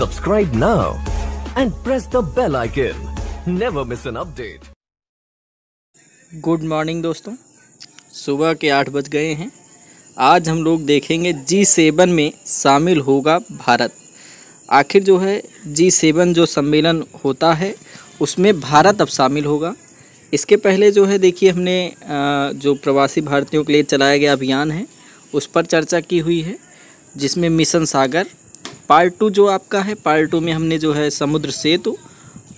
Subscribe now and press the bell icon. Never miss an update. Good morning दोस्तों सुबह के आठ बज गए हैं आज हम लोग देखेंगे जी सेवन में शामिल होगा भारत आखिर जो है जी सेवन जो सम्मेलन होता है उसमें भारत अब शामिल होगा इसके पहले जो है देखिए हमने जो प्रवासी भारतीयों के लिए चलाया गया अभियान है उस पर चर्चा की हुई है जिसमें मिशन सागर पार्ट टू जो आपका है पार्ट टू में हमने जो है समुद्र सेतु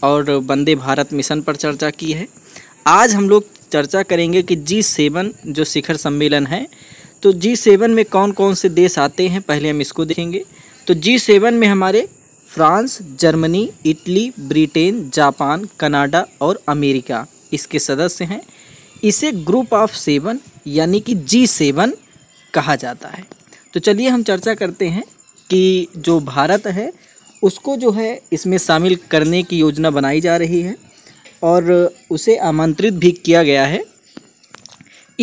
और वंदे भारत मिशन पर चर्चा की है आज हम लोग चर्चा करेंगे कि जी सेवन जो शिखर सम्मेलन है तो जी सेवन में कौन कौन से देश आते हैं पहले हम इसको देखेंगे तो जी सेवन में हमारे France Germany Italy Britain Japan Canada और अमेरिका इसके सदस्य हैं इसे ग्रुप ऑफ सेवन यानी कि जी सेवन कहा जाता है तो चलिए हम चर्चा करते हैं कि जो भारत है उसको जो है इसमें शामिल करने की योजना बनाई जा रही है और उसे आमंत्रित भी किया गया है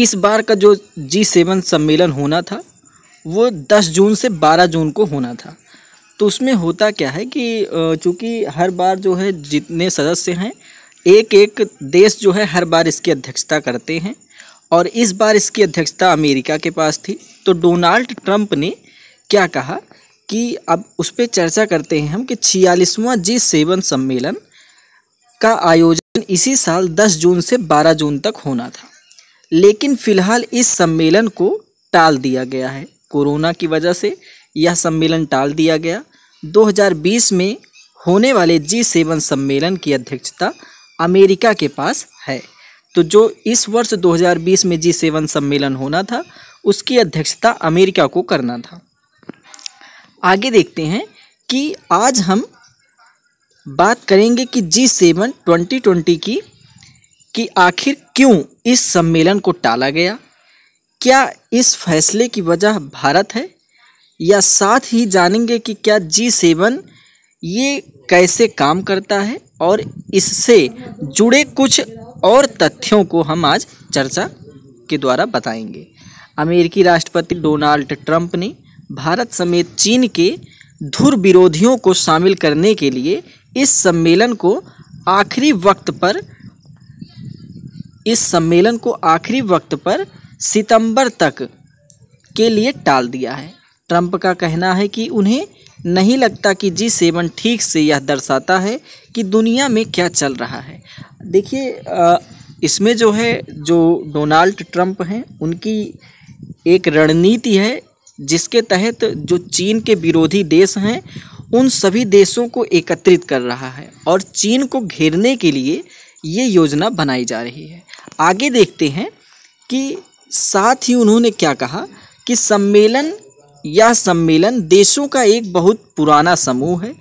इस बार का जो जी सेवन सम्मेलन होना था वो दस जून से बारह जून को होना था तो उसमें होता क्या है कि चूँकि हर बार जो है जितने सदस्य हैं एक एक देश जो है हर बार इसकी अध्यक्षता करते हैं और इस बार इसकी अध्यक्षता अमेरिका के पास थी तो डोनाल्ड ट्रंप ने क्या कहा कि अब उस पर चर्चा करते हैं हम कि छियालीसवां जी सेवन सम्मेलन का आयोजन इसी साल 10 जून से 12 जून तक होना था लेकिन फिलहाल इस सम्मेलन को टाल दिया गया है कोरोना की वजह से यह सम्मेलन टाल दिया गया 2020 में होने वाले जी सेवन सम्मेलन की अध्यक्षता अमेरिका के पास है तो जो इस वर्ष 2020 में जी सेवन सम्मेलन होना था उसकी अध्यक्षता अमेरिका को करना था आगे देखते हैं कि आज हम बात करेंगे कि जी सेवन ट्वेंटी ट्वेंटी की कि आखिर क्यों इस सम्मेलन को टाला गया क्या इस फैसले की वजह भारत है या साथ ही जानेंगे कि क्या जी सेवन ये कैसे काम करता है और इससे जुड़े कुछ और तथ्यों को हम आज चर्चा के द्वारा बताएंगे अमेरिकी राष्ट्रपति डोनाल्ड ट्रंप ने भारत समेत चीन के धुर विरोधियों को शामिल करने के लिए इस सम्मेलन को आखिरी वक्त पर इस सम्मेलन को आखिरी वक्त पर सितंबर तक के लिए टाल दिया है ट्रंप का कहना है कि उन्हें नहीं लगता कि जी सेवन ठीक से यह दर्शाता है कि दुनिया में क्या चल रहा है देखिए इसमें जो है जो डोनाल्ड ट्रंप हैं उनकी एक रणनीति है जिसके तहत जो चीन के विरोधी देश हैं उन सभी देशों को एकत्रित कर रहा है और चीन को घेरने के लिए ये योजना बनाई जा रही है आगे देखते हैं कि साथ ही उन्होंने क्या कहा कि सम्मेलन यह सम्मेलन देशों का एक बहुत पुराना समूह है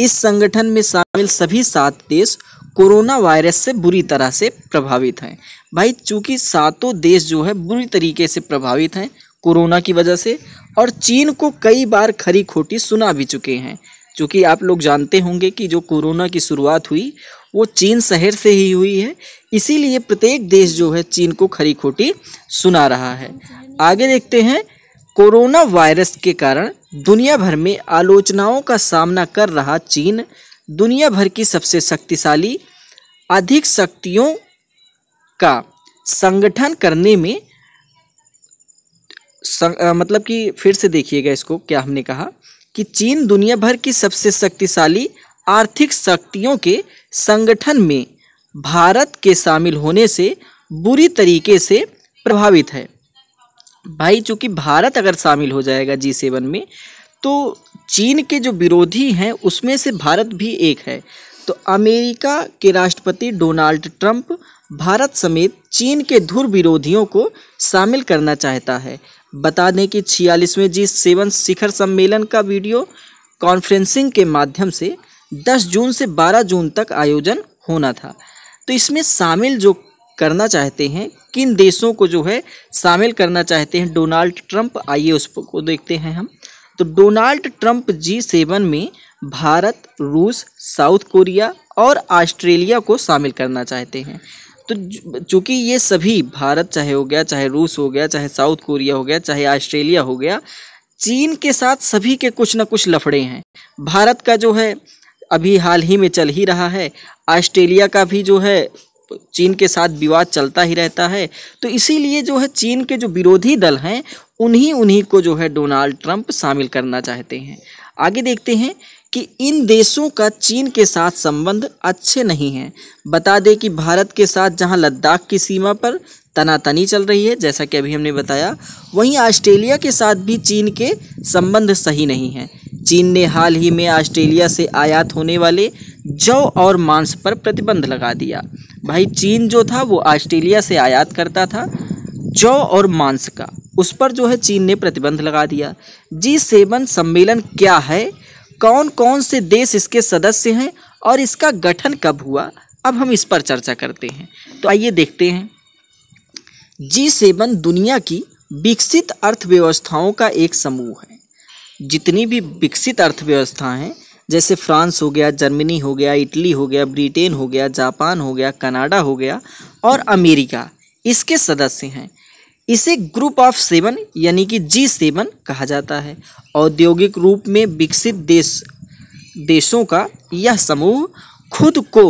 इस संगठन में शामिल सभी सात देश कोरोना वायरस से बुरी तरह से प्रभावित हैं भाई चूंकि सातों देश जो है बुरी तरीके से प्रभावित हैं कोरोना की वजह से और चीन को कई बार खरी खोटी सुना भी चुके हैं चूँकि आप लोग जानते होंगे कि जो कोरोना की शुरुआत हुई वो चीन शहर से ही हुई है इसीलिए प्रत्येक देश जो है चीन को खरी खोटी सुना रहा है आगे देखते हैं कोरोना वायरस के कारण दुनिया भर में आलोचनाओं का सामना कर रहा चीन दुनिया भर की सबसे शक्तिशाली अधिक शक्तियों का संगठन करने में सं, आ, मतलब कि फिर से देखिएगा इसको क्या हमने कहा कि चीन दुनिया भर की सबसे शक्तिशाली आर्थिक शक्तियों के संगठन में भारत के शामिल होने से बुरी तरीके से प्रभावित है भाई चूँकि भारत अगर शामिल हो जाएगा जी सेवन में तो चीन के जो विरोधी हैं उसमें से भारत भी एक है तो अमेरिका के राष्ट्रपति डोनाल्ड ट्रंप भारत समेत चीन के धुर विरोधियों को शामिल करना चाहता है बता दें कि छियालीसवें जी सेवन शिखर सम्मेलन का वीडियो कॉन्फ्रेंसिंग के माध्यम से 10 जून से 12 जून तक आयोजन होना था तो इसमें शामिल जो करना चाहते हैं किन देशों को जो है शामिल करना चाहते हैं डोनाल्ड ट्रंप आइए उसको देखते हैं हम तो डोनाल्ड ट्रंप जी सेवन में भारत रूस साउथ कोरिया और ऑस्ट्रेलिया को शामिल करना चाहते हैं तो चूंकि ये सभी भारत चाहे हो गया चाहे रूस हो गया चाहे साउथ कोरिया हो गया चाहे ऑस्ट्रेलिया हो गया चीन के साथ सभी के कुछ ना कुछ लफड़े हैं भारत का जो है अभी हाल ही में चल ही रहा है ऑस्ट्रेलिया का भी जो है चीन के साथ विवाद चलता ही रहता है तो इसीलिए जो है चीन के जो विरोधी दल हैं उन्हीं उन्हीं को जो है डोनाल्ड ट्रंप शामिल करना चाहते हैं आगे देखते हैं कि इन देशों का चीन के साथ संबंध अच्छे नहीं हैं बता दें कि भारत के साथ जहां लद्दाख की सीमा पर तनातनी चल रही है जैसा कि अभी हमने बताया वहीं ऑस्ट्रेलिया के साथ भी चीन के संबंध सही नहीं हैं चीन ने हाल ही में ऑस्ट्रेलिया से आयात होने वाले जौ और मांस पर प्रतिबंध लगा दिया भाई चीन जो था वो ऑस्ट्रेलिया से आयात करता था जौ और मांस का उस पर जो है चीन ने प्रतिबंध लगा दिया जी सेवन सम्मेलन क्या है कौन कौन से देश इसके सदस्य हैं और इसका गठन कब हुआ अब हम इस पर चर्चा करते हैं तो आइए देखते हैं जी सेवन दुनिया की विकसित अर्थव्यवस्थाओं का एक समूह है जितनी भी विकसित अर्थव्यवस्था हैं जैसे फ्रांस हो गया जर्मनी हो गया इटली हो गया ब्रिटेन हो गया जापान हो गया कनाडा हो गया और अमेरिका इसके सदस्य हैं इसे ग्रुप ऑफ सेवन यानी कि जी सेवन कहा जाता है औद्योगिक रूप में विकसित देश देशों का यह समूह खुद को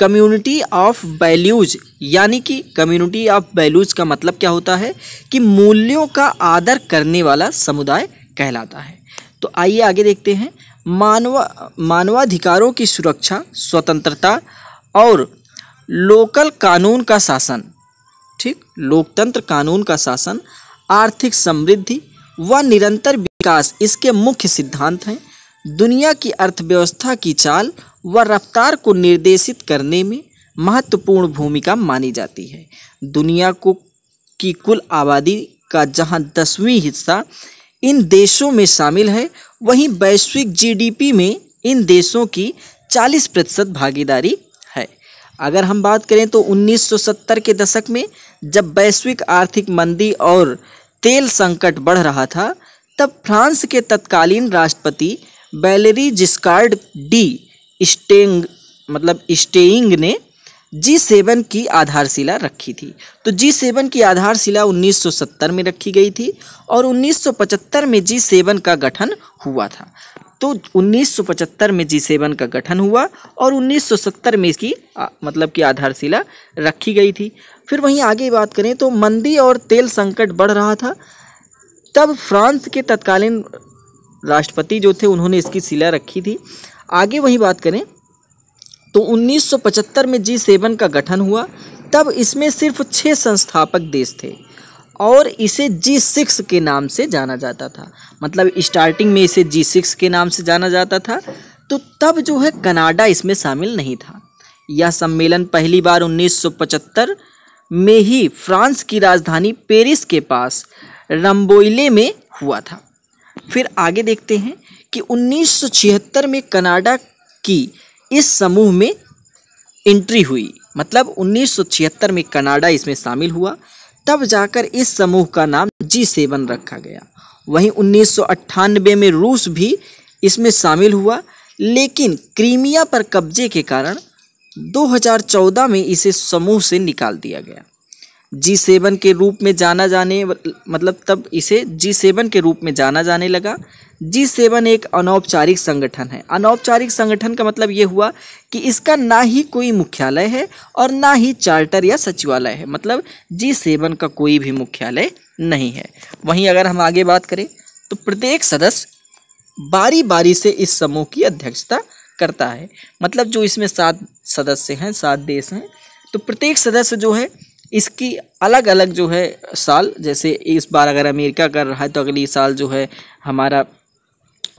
कम्युनिटी ऑफ वैल्यूज यानी कि कम्युनिटी ऑफ वैल्यूज का मतलब क्या होता है कि मूल्यों का आदर करने वाला समुदाय कहलाता है तो आइए आगे देखते हैं मानव मानवाधिकारों की सुरक्षा स्वतंत्रता और लोकल कानून का शासन ठीक लोकतंत्र कानून का शासन आर्थिक समृद्धि व निरंतर विकास इसके मुख्य सिद्धांत हैं दुनिया की अर्थव्यवस्था की चाल व रफ्तार को निर्देशित करने में महत्वपूर्ण भूमिका मानी जाती है दुनिया को की कुल आबादी का जहां दसवीं हिस्सा इन देशों में शामिल है वहीं वैश्विक जीडीपी में इन देशों की 40 प्रतिशत भागीदारी है अगर हम बात करें तो 1970 के दशक में जब वैश्विक आर्थिक मंदी और तेल संकट बढ़ रहा था तब फ्रांस के तत्कालीन राष्ट्रपति बैलेरी जिस्कार्ड डी स्टेंग मतलब स्टेइंग ने जी सेवन की आधारशिला रखी थी तो जी सेवन की आधारशिला 1970 में रखी गई थी और 1975 में जी सेवन का गठन हुआ था तो 1975 में जी सेवन का गठन हुआ और 1970 में इसकी आ, मतलब कि आधारशिला रखी गई थी फिर वहीं आगे बात करें तो मंदी और तेल संकट बढ़ रहा था तब फ्रांस के तत्कालीन राष्ट्रपति जो थे उन्होंने इसकी शिला रखी थी आगे वहीं बात करें तो 1975 में जी सेवन का गठन हुआ तब इसमें सिर्फ छः संस्थापक देश थे और इसे जी सिक्स के नाम से जाना जाता था मतलब स्टार्टिंग में इसे जी सिक्स के नाम से जाना जाता था तो तब जो है कनाडा इसमें शामिल नहीं था यह सम्मेलन पहली बार 1975 में ही फ्रांस की राजधानी पेरिस के पास रंबोइले में हुआ था फिर आगे देखते हैं कि 1976 में कनाडा की इस समूह में एंट्री हुई मतलब 1976 में कनाडा इसमें शामिल हुआ तब जाकर इस समूह का नाम जी सेवन रखा गया वहीं उन्नीस में रूस भी इसमें शामिल हुआ लेकिन क्रीमिया पर कब्जे के कारण 2014 में इसे समूह से निकाल दिया गया जी सेवन के रूप में जाना जाने मतलब तब इसे जी सेवन के रूप में जाना जाने लगा जी सेवन एक अनौपचारिक संगठन है अनौपचारिक संगठन का मतलब ये हुआ कि इसका ना ही कोई मुख्यालय है और ना ही चार्टर या सचिवालय है मतलब जी सेवन का कोई भी मुख्यालय नहीं है वहीं अगर हम आगे बात करें तो प्रत्येक सदस्य बारी बारी से इस समूह की अध्यक्षता करता है मतलब जो इसमें सात सदस्य हैं सात देश हैं तो प्रत्येक सदस्य जो है इसकी अलग अलग जो है साल जैसे इस बार अगर अमेरिका कर रहा है तो अगली साल जो है हमारा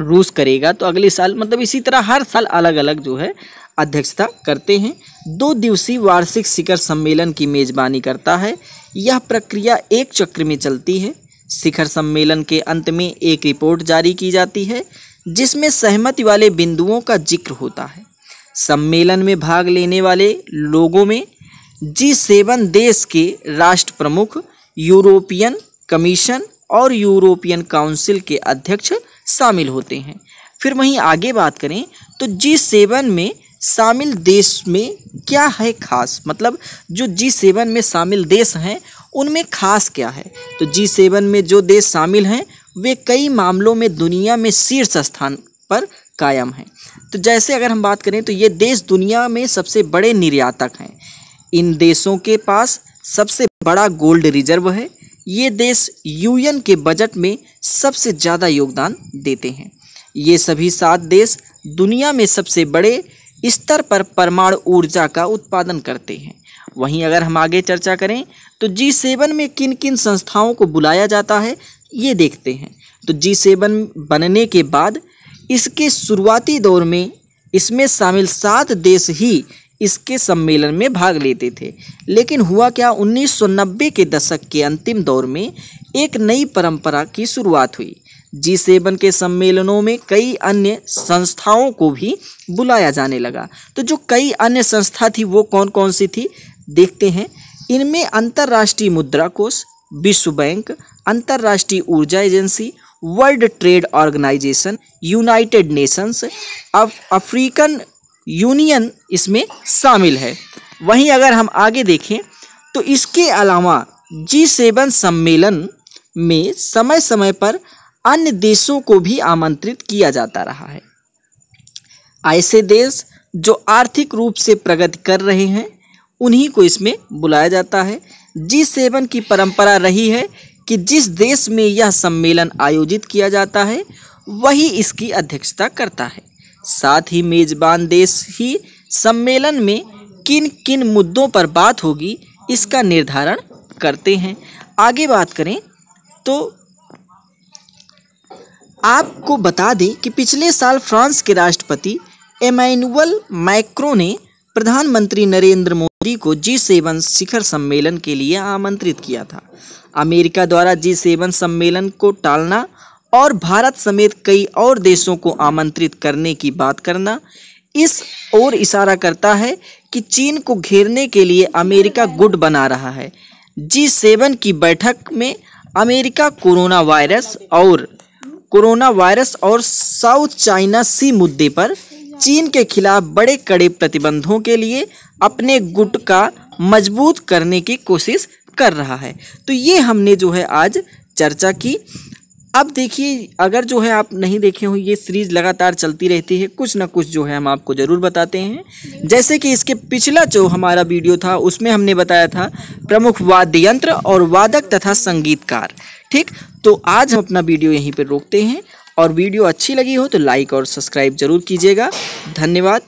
रूस करेगा तो अगले साल मतलब इसी तरह हर साल अलग अलग जो है अध्यक्षता करते हैं दो दिवसीय वार्षिक शिखर सम्मेलन की मेजबानी करता है यह प्रक्रिया एक चक्र में चलती है शिखर सम्मेलन के अंत में एक रिपोर्ट जारी की जाती है जिसमें सहमति वाले बिंदुओं का जिक्र होता है सम्मेलन में भाग लेने वाले लोगों में जी सेवन देश के राष्ट्र प्रमुख यूरोपियन कमीशन और यूरोपियन काउंसिल के अध्यक्ष शामिल होते हैं फिर वहीं आगे बात करें तो जी सेवन में शामिल देश में क्या है खास मतलब जो जी सेवन में शामिल देश हैं उनमें खास क्या है तो जी सेवन में जो देश शामिल हैं वे कई मामलों में दुनिया में शीर्ष स्थान पर कायम हैं तो जैसे अगर हम बात करें तो ये देश दुनिया में सबसे बड़े निर्यातक हैं इन देशों के पास सबसे बड़ा गोल्ड रिजर्व है ये देश यूएन के बजट में सबसे ज़्यादा योगदान देते हैं ये सभी सात देश दुनिया में सबसे बड़े स्तर पर परमाणु ऊर्जा का उत्पादन करते हैं वहीं अगर हम आगे चर्चा करें तो जी सेवन में किन किन संस्थाओं को बुलाया जाता है ये देखते हैं तो जी सेवन बनने के बाद इसके शुरुआती दौर में इसमें शामिल सात देश ही इसके सम्मेलन में भाग लेते थे लेकिन हुआ क्या 1990 के दशक के अंतिम दौर में एक नई परंपरा की शुरुआत हुई जी सेवन के सम्मेलनों में कई अन्य संस्थाओं को भी बुलाया जाने लगा तो जो कई अन्य संस्था थी वो कौन कौन सी थी देखते हैं इनमें अंतर्राष्ट्रीय मुद्रा कोष विश्व बैंक अंतर्राष्ट्रीय ऊर्जा agency World Trade Organization United Nations African Union इसमें शामिल है वहीं अगर हम आगे देखें तो इसके अलावा जी सेवन सम्मेलन में समय समय पर अन्य देशों को भी आमंत्रित किया जाता रहा है ऐसे देश जो आर्थिक रूप से प्रगति कर रहे हैं उन्हीं को इसमें बुलाया जाता है जी सेवन की परंपरा रही है कि जिस देश में यह सम्मेलन आयोजित किया जाता है वही इसकी अध्यक्षता करता है साथ ही मेजबान देश ही सम्मेलन में किन किन मुद्दों पर बात होगी इसका निर्धारण करते हैं आगे बात करें तो आपको बता दें कि पिछले साल फ्रांस के राष्ट्रपति एमैनुअल मैक्रो ने प्रधानमंत्री नरेंद्र मोदी को जी सेवन शिखर सम्मेलन के लिए आमंत्रित किया था अमेरिका द्वारा जी सेवन सम्मेलन को टालना और भारत समेत कई और देशों को आमंत्रित करने की बात करना इस ओर इशारा करता है कि चीन को घेरने के लिए अमेरिका गुट बना रहा है जी सेवन की बैठक में अमेरिका कोरोना वायरस और कोरोना वायरस और साउथ चाइना सी मुद्दे पर चीन के खिलाफ बड़े कड़े प्रतिबंधों के लिए अपने गुट का मजबूत करने की कोशिश कर रहा है तो ये हमने जो है आज चर्चा की अब देखिए अगर जो है आप नहीं देखे हो ये सीरीज लगातार चलती रहती है कुछ ना कुछ जो है हम आपको ज़रूर बताते हैं जैसे कि इसके पिछला जो हमारा वीडियो था उसमें हमने बताया था प्रमुख वाद्य यंत्र और वादक तथा संगीतकार ठीक तो आज हम अपना वीडियो यहीं पर रोकते हैं और वीडियो अच्छी लगी हो तो लाइक और सब्सक्राइब जरूर कीजिएगा धन्यवाद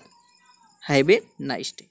हैवे नाइस डे